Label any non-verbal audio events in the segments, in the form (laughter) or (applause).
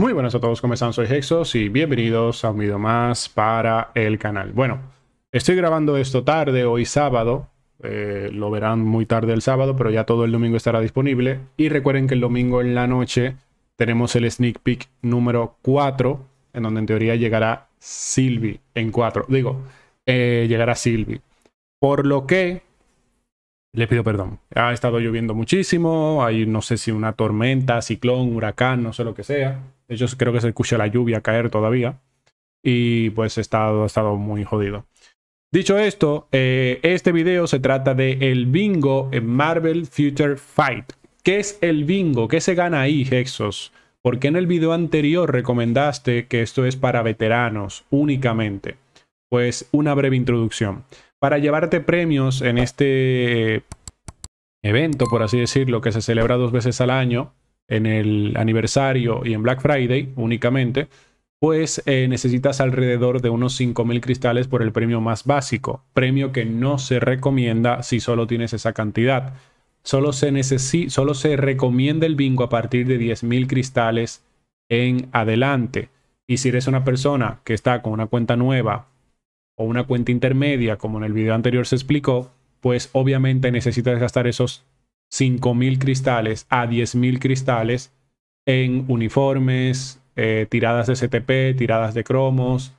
Muy buenas a todos, ¿cómo están? Soy Hexos y bienvenidos a un video más para el canal. Bueno, estoy grabando esto tarde, hoy sábado, eh, lo verán muy tarde el sábado, pero ya todo el domingo estará disponible. Y recuerden que el domingo en la noche tenemos el sneak peek número 4, en donde en teoría llegará Silvi en 4. Digo, eh, llegará Silvi. Por lo que le pido perdón. Ha estado lloviendo muchísimo, hay no sé si una tormenta, ciclón, huracán, no sé lo que sea hecho, creo que se escucha la lluvia caer todavía. Y pues he estado, estado muy jodido. Dicho esto, eh, este video se trata de el bingo en Marvel Future Fight. ¿Qué es el bingo? ¿Qué se gana ahí, Hexos? Porque en el video anterior recomendaste que esto es para veteranos únicamente. Pues una breve introducción. Para llevarte premios en este evento, por así decirlo, que se celebra dos veces al año, en el aniversario y en Black Friday únicamente, pues eh, necesitas alrededor de unos 5.000 cristales por el premio más básico, premio que no se recomienda si solo tienes esa cantidad. Solo se, solo se recomienda el bingo a partir de 10.000 cristales en adelante. Y si eres una persona que está con una cuenta nueva o una cuenta intermedia, como en el video anterior se explicó, pues obviamente necesitas gastar esos 5.000 cristales a 10.000 cristales en uniformes, eh, tiradas de CTP, tiradas de cromos,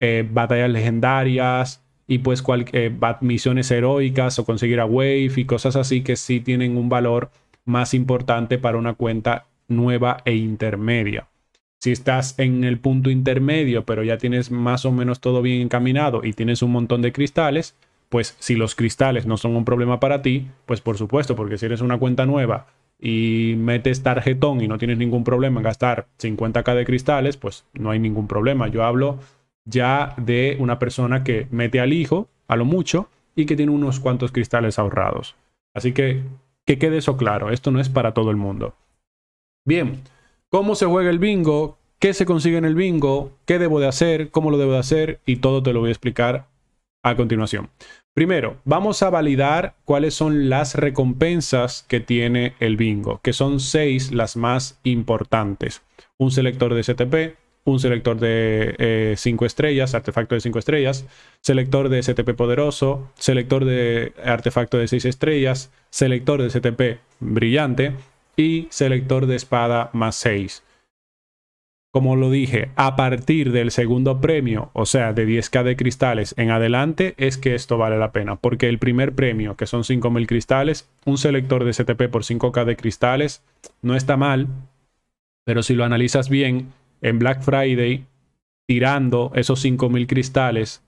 eh, batallas legendarias y pues eh, misiones heroicas o conseguir a Wave y cosas así que sí tienen un valor más importante para una cuenta nueva e intermedia. Si estás en el punto intermedio, pero ya tienes más o menos todo bien encaminado y tienes un montón de cristales, pues si los cristales no son un problema para ti, pues por supuesto, porque si eres una cuenta nueva y metes tarjetón y no tienes ningún problema en gastar 50k de cristales, pues no hay ningún problema. Yo hablo ya de una persona que mete al hijo a lo mucho y que tiene unos cuantos cristales ahorrados. Así que que quede eso claro, esto no es para todo el mundo. Bien, ¿cómo se juega el bingo? ¿Qué se consigue en el bingo? ¿Qué debo de hacer? ¿Cómo lo debo de hacer? Y todo te lo voy a explicar a continuación. Primero, vamos a validar cuáles son las recompensas que tiene el bingo, que son seis las más importantes. Un selector de STP, un selector de 5 eh, estrellas, artefacto de 5 estrellas, selector de STP poderoso, selector de artefacto de 6 estrellas, selector de STP brillante y selector de espada más 6. Como lo dije, a partir del segundo premio, o sea, de 10k de cristales en adelante, es que esto vale la pena. Porque el primer premio, que son 5000 cristales, un selector de CTP por 5k de cristales, no está mal. Pero si lo analizas bien, en Black Friday, tirando esos 5000 cristales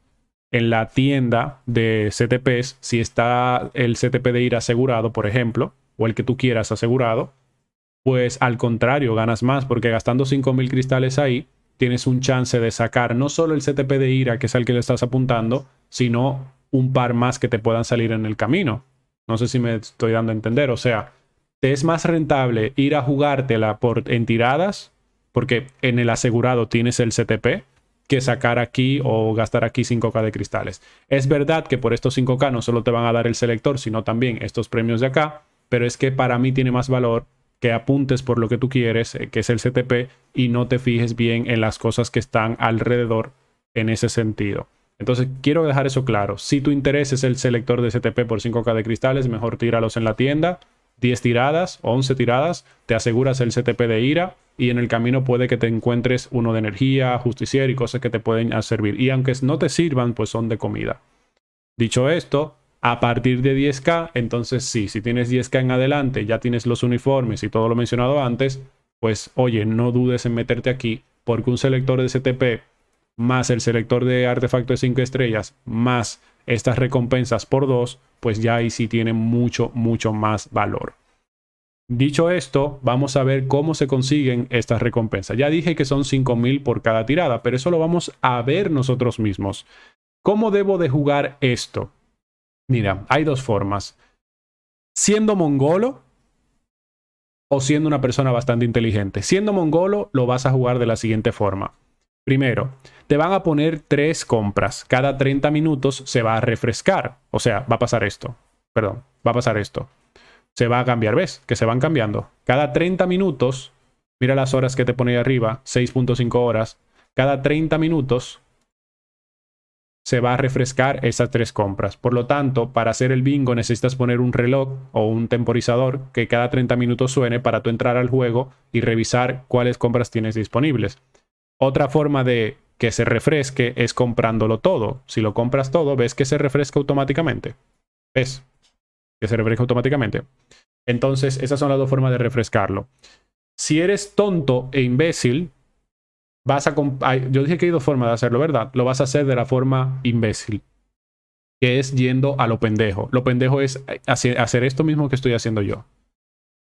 en la tienda de CTPs, si está el CTP de ir asegurado, por ejemplo, o el que tú quieras asegurado, pues al contrario, ganas más, porque gastando 5.000 cristales ahí, tienes un chance de sacar no solo el CTP de ira, que es al que le estás apuntando, sino un par más que te puedan salir en el camino. No sé si me estoy dando a entender. O sea, te es más rentable ir a jugártela por, en tiradas, porque en el asegurado tienes el CTP, que sacar aquí o gastar aquí 5K de cristales. Es verdad que por estos 5K no solo te van a dar el selector, sino también estos premios de acá, pero es que para mí tiene más valor que apuntes por lo que tú quieres, eh, que es el CTP, y no te fijes bien en las cosas que están alrededor en ese sentido. Entonces, quiero dejar eso claro. Si tu interés es el selector de CTP por 5K de cristales, mejor tíralos en la tienda. 10 tiradas, 11 tiradas, te aseguras el CTP de ira y en el camino puede que te encuentres uno de energía, justiciero y cosas que te pueden servir. Y aunque no te sirvan, pues son de comida. Dicho esto, a partir de 10K, entonces sí, si tienes 10K en adelante, ya tienes los uniformes y todo lo mencionado antes, pues oye, no dudes en meterte aquí, porque un selector de CTP más el selector de artefacto de 5 estrellas más estas recompensas por 2, pues ya ahí sí tiene mucho, mucho más valor. Dicho esto, vamos a ver cómo se consiguen estas recompensas. Ya dije que son 5.000 por cada tirada, pero eso lo vamos a ver nosotros mismos. ¿Cómo debo de jugar esto? Mira, hay dos formas. Siendo mongolo o siendo una persona bastante inteligente. Siendo mongolo lo vas a jugar de la siguiente forma. Primero, te van a poner tres compras. Cada 30 minutos se va a refrescar. O sea, va a pasar esto. Perdón, va a pasar esto. Se va a cambiar. ¿Ves? Que se van cambiando. Cada 30 minutos, mira las horas que te pone ahí arriba, 6.5 horas. Cada 30 minutos se va a refrescar esas tres compras. Por lo tanto, para hacer el bingo necesitas poner un reloj o un temporizador que cada 30 minutos suene para tú entrar al juego y revisar cuáles compras tienes disponibles. Otra forma de que se refresque es comprándolo todo. Si lo compras todo, ves que se refresca automáticamente. ¿Ves? Que se refresca automáticamente. Entonces, esas son las dos formas de refrescarlo. Si eres tonto e imbécil, vas Yo dije que hay dos formas de hacerlo, ¿verdad? Lo vas a hacer de la forma imbécil, que es yendo a lo pendejo. Lo pendejo es hacer esto mismo que estoy haciendo yo.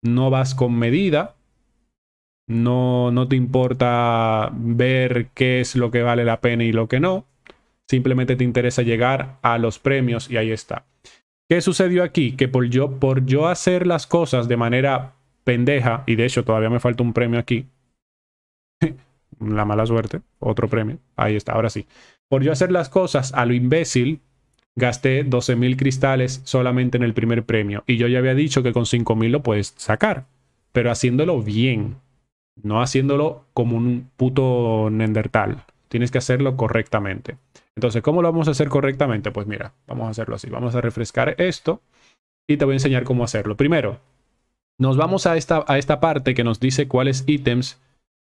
No vas con medida, no, no te importa ver qué es lo que vale la pena y lo que no. Simplemente te interesa llegar a los premios y ahí está. ¿Qué sucedió aquí? Que por yo, por yo hacer las cosas de manera pendeja, y de hecho todavía me falta un premio aquí, la mala suerte, otro premio. Ahí está, ahora sí. Por yo hacer las cosas a lo imbécil, gasté 12.000 cristales solamente en el primer premio. Y yo ya había dicho que con 5.000 lo puedes sacar, pero haciéndolo bien, no haciéndolo como un puto nendertal. Tienes que hacerlo correctamente. Entonces, ¿cómo lo vamos a hacer correctamente? Pues mira, vamos a hacerlo así. Vamos a refrescar esto y te voy a enseñar cómo hacerlo. Primero, nos vamos a esta, a esta parte que nos dice cuáles ítems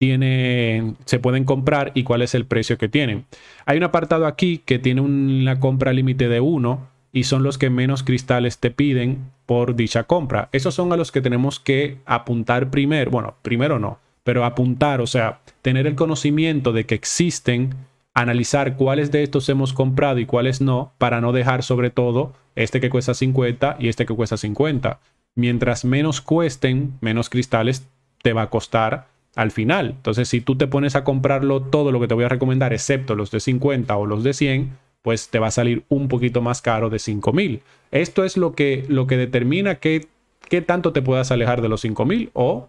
tiene, se pueden comprar y cuál es el precio que tienen. Hay un apartado aquí que tiene una compra límite de 1 y son los que menos cristales te piden por dicha compra. Esos son a los que tenemos que apuntar primero. Bueno, primero no, pero apuntar, o sea, tener el conocimiento de que existen, analizar cuáles de estos hemos comprado y cuáles no, para no dejar sobre todo este que cuesta 50 y este que cuesta 50. Mientras menos cuesten, menos cristales te va a costar al final. Entonces, si tú te pones a comprarlo todo lo que te voy a recomendar, excepto los de 50 o los de 100, pues te va a salir un poquito más caro de 5000. Esto es lo que, lo que determina qué, qué tanto te puedas alejar de los 5000 o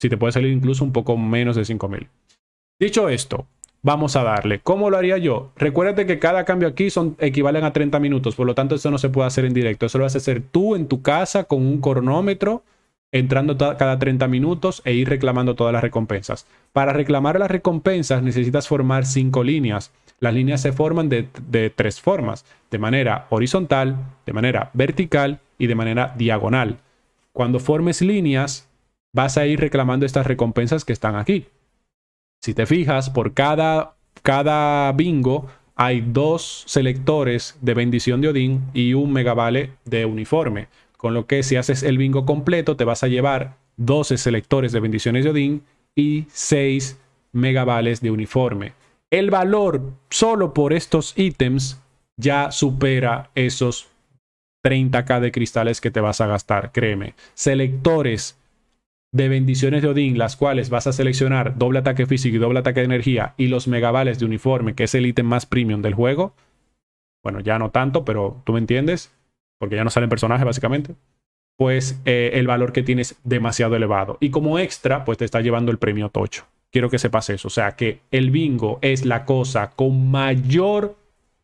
si te puede salir incluso un poco menos de 5000. Dicho esto, vamos a darle. ¿Cómo lo haría yo? Recuérdate que cada cambio aquí son equivalen a 30 minutos, por lo tanto, eso no se puede hacer en directo. Eso lo vas a hacer tú en tu casa con un cronómetro entrando cada 30 minutos e ir reclamando todas las recompensas. Para reclamar las recompensas necesitas formar cinco líneas. Las líneas se forman de, de, tres formas, de manera horizontal, de manera vertical y de manera diagonal. Cuando formes líneas, vas a ir reclamando estas recompensas que están aquí. Si te fijas, por cada, cada bingo hay dos selectores de bendición de Odín y un megavale de uniforme. Con lo que si haces el bingo completo, te vas a llevar 12 selectores de bendiciones de Odín y 6 megavales de uniforme. El valor solo por estos ítems ya supera esos 30k de cristales que te vas a gastar, créeme. Selectores de bendiciones de Odín, las cuales vas a seleccionar doble ataque físico y doble ataque de energía y los megavales de uniforme, que es el ítem más premium del juego. Bueno, ya no tanto, pero tú me entiendes porque ya no salen personajes básicamente, pues eh, el valor que tienes es demasiado elevado. Y como extra, pues te está llevando el premio tocho. Quiero que sepas eso. O sea que el bingo es la cosa con mayor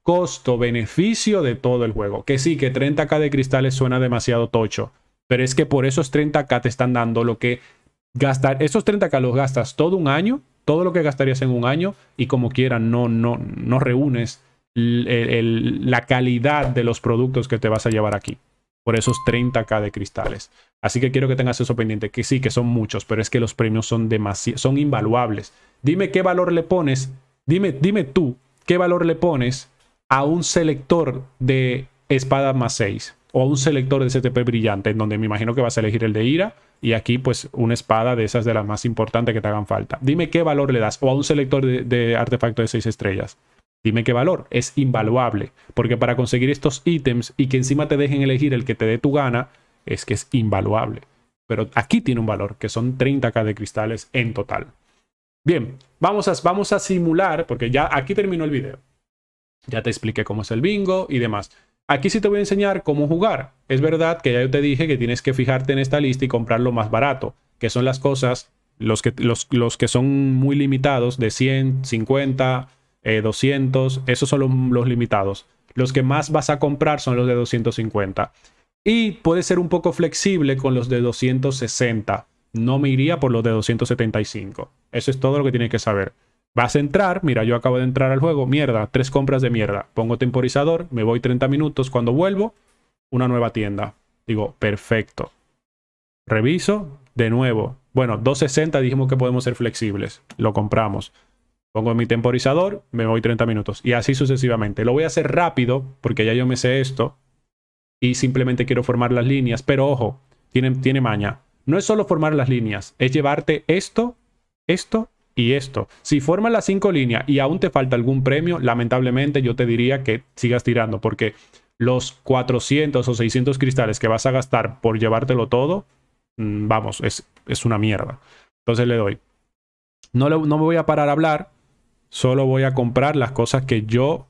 costo-beneficio de todo el juego. Que sí, que 30k de cristales suena demasiado tocho, pero es que por esos 30k te están dando lo que gastar. Esos 30k los gastas todo un año, todo lo que gastarías en un año, y como quieran, no, no, no reúnes la calidad de los productos que te vas a llevar aquí por esos 30k de cristales. Así que quiero que tengas eso pendiente, que sí, que son muchos, pero es que los premios son demasiado, son invaluables. Dime qué valor le pones, dime, dime tú qué valor le pones a un selector de espada más 6 o a un selector de CTP brillante, en donde me imagino que vas a elegir el de ira y aquí pues una espada de esas de las más importantes que te hagan falta. Dime qué valor le das o a un selector de, de artefacto de 6 estrellas. Dime qué valor. Es invaluable. Porque para conseguir estos ítems y que encima te dejen elegir el que te dé tu gana, es que es invaluable. Pero aquí tiene un valor, que son 30k de cristales en total. Bien, vamos a, vamos a simular, porque ya aquí terminó el video. Ya te expliqué cómo es el bingo y demás. Aquí sí te voy a enseñar cómo jugar. Es verdad que ya yo te dije que tienes que fijarte en esta lista y comprar lo más barato, que son las cosas, los que, los, los que son muy limitados de 100, 50, 200, eh, esos son los, limitados. Los que más vas a comprar son los de 250. Y puede ser un poco flexible con los de 260. No me iría por los de 275. Eso es todo lo que tienes que saber. Vas a entrar, mira, yo acabo de entrar al juego, mierda, tres compras de mierda. Pongo temporizador, me voy 30 minutos, cuando vuelvo, una nueva tienda. Digo, perfecto. Reviso, de nuevo. Bueno, 260 dijimos que podemos ser flexibles, lo compramos. Pongo mi temporizador, me voy 30 minutos y así sucesivamente. Lo voy a hacer rápido porque ya yo me sé esto y simplemente quiero formar las líneas. Pero ojo, tiene, tiene maña. No es solo formar las líneas, es llevarte esto, esto y esto. Si formas las cinco líneas y aún te falta algún premio, lamentablemente yo te diría que sigas tirando porque los 400 o 600 cristales que vas a gastar por llevártelo todo, mm, vamos, es, es una mierda. Entonces le doy. No, no me voy a parar a hablar Solo voy a comprar las cosas que yo,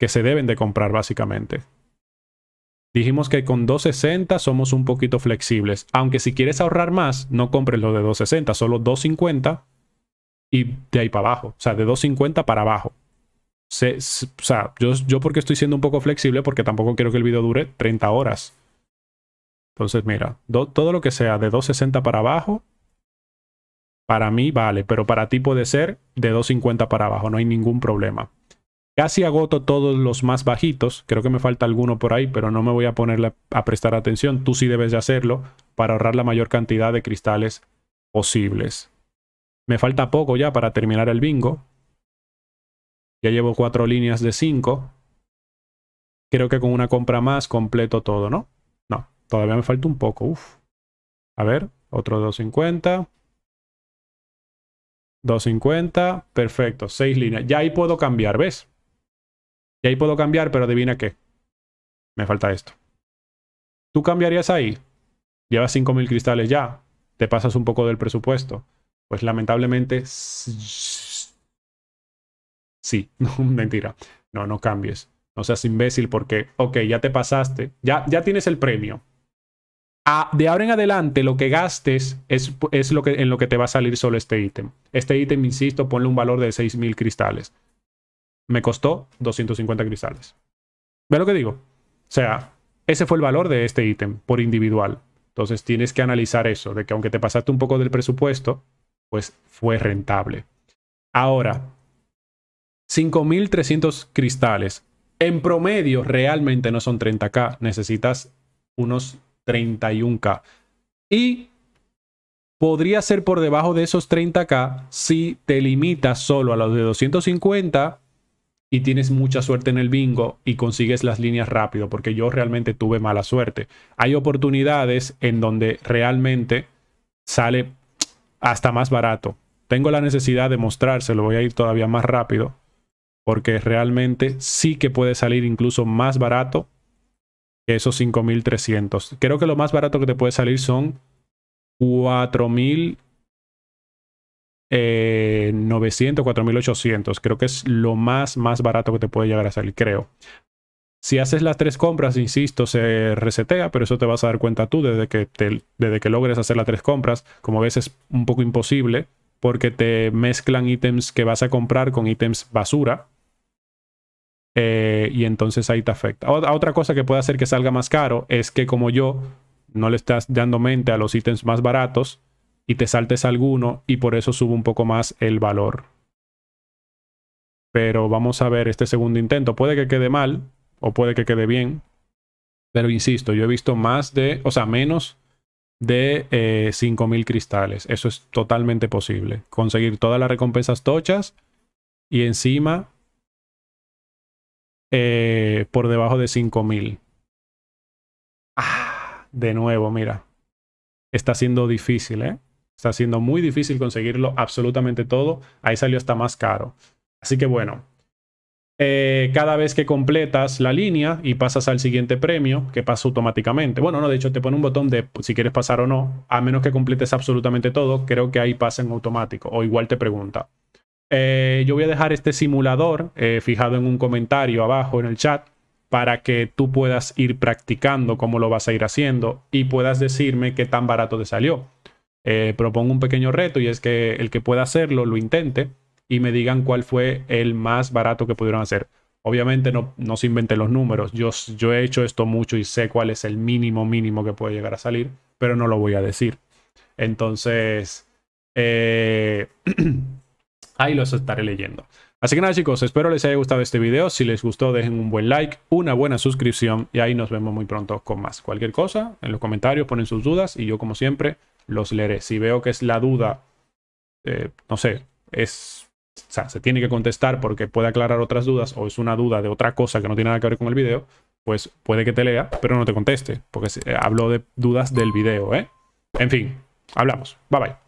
que se deben de comprar básicamente. Dijimos que con 260 somos un poquito flexibles. Aunque si quieres ahorrar más, no compres lo de 260, solo 250 y de ahí para abajo. O sea, de 250 para abajo. o sea, yo, porque estoy siendo un poco flexible, porque tampoco quiero que el video dure 30 horas. Entonces, mira, todo lo que sea de 260 para abajo, para mí vale, pero para ti puede ser de 250 para abajo, no hay ningún problema. Casi agoto todos los más bajitos, creo que me falta alguno por ahí, pero no me voy a ponerle a prestar atención, tú sí debes de hacerlo para ahorrar la mayor cantidad de cristales posibles. Me falta poco ya para terminar el bingo. Ya llevo cuatro líneas de cinco. Creo que con una compra más completo todo, ¿no? No, todavía me falta un poco. Uf. A ver, otro 250. 250, perfecto, 6 líneas. Ya ahí puedo cambiar, ¿ves? Ya ahí puedo cambiar, pero adivina qué. Me falta esto. ¿Tú cambiarías ahí? Llevas 5.000 cristales ya. Te pasas un poco del presupuesto. Pues lamentablemente... Sí, (laughs) mentira. No, no cambies. No seas imbécil porque, ok, ya te pasaste. Ya, ya tienes el premio de ahora en adelante lo que gastes es, lo que, en lo que te va a salir solo este ítem. Este ítem, insisto, ponle un valor de 6.000 cristales. Me costó 250 cristales. ¿Ve lo que digo? O sea, ese fue el valor de este ítem por individual. Entonces tienes que analizar eso, de que aunque te pasaste un poco del presupuesto, pues fue rentable. Ahora, 5.300 cristales. En promedio, realmente no son 30k. Necesitas unos 31K. Y podría ser por debajo de esos 30K si te limitas solo a los de 250 y tienes mucha suerte en el bingo y consigues las líneas rápido, porque yo realmente tuve mala suerte. Hay oportunidades en donde realmente sale hasta más barato. Tengo la necesidad de mostrárselo, voy a ir todavía más rápido, porque realmente sí que puede salir incluso más barato esos 5300. Creo que lo más barato que te puede salir son 4900, 4800. Eh, creo que es lo más, más barato que te puede llegar a salir, creo. Si haces las tres compras, insisto, se resetea, pero eso te vas a dar cuenta tú desde que, desde que logres hacer las tres compras. Como ves, es un poco imposible porque te mezclan ítems que vas a comprar con ítems basura eh, y entonces ahí te afecta. otra cosa que puede hacer que salga más caro es que como yo no le estás dando mente a los ítems más baratos y te saltes alguno y por eso sube un poco más el valor. Pero vamos a ver este segundo intento. Puede que quede mal o puede que quede bien. Pero insisto, yo he visto más de, o sea, menos de 5.000 eh, cristales. Eso es totalmente posible. Conseguir todas las recompensas tochas y encima eh, por debajo de 5000. Ah, de nuevo, mira. Está siendo difícil, ¿eh? Está siendo muy difícil conseguirlo absolutamente todo. Ahí salió hasta más caro. Así que bueno, eh, cada vez que completas la línea y pasas al siguiente premio, que pasa automáticamente. Bueno, no, de hecho te pone un botón de si quieres pasar o no, a menos que completes absolutamente todo, creo que ahí pasa en automático, o igual te pregunta. Eh, yo voy a dejar este simulador eh, fijado en un comentario abajo en el chat para que tú puedas ir practicando cómo lo vas a ir haciendo y puedas decirme qué tan barato te salió. Eh, propongo un pequeño reto y es que el que pueda hacerlo lo intente y me digan cuál fue el más barato que pudieron hacer. Obviamente no, se inventen los números. Yo, yo he hecho esto mucho y sé cuál es el mínimo mínimo que puede llegar a salir, pero no lo voy a decir. Entonces, (clears throat) ahí los estaré leyendo. Así que nada chicos, espero les haya gustado este video. Si les gustó dejen un buen like, una buena suscripción y ahí nos vemos muy pronto con más. Cualquier cosa, en los comentarios ponen sus dudas y yo como siempre los leeré. Si veo que es la duda, eh, no sé, es, se tiene que contestar porque puede aclarar otras dudas o es una duda de otra cosa que no tiene nada que ver con el video, pues puede que te lea, pero no te conteste porque eh, hablo de dudas del video, ¿eh? En fin, hablamos. Bye bye.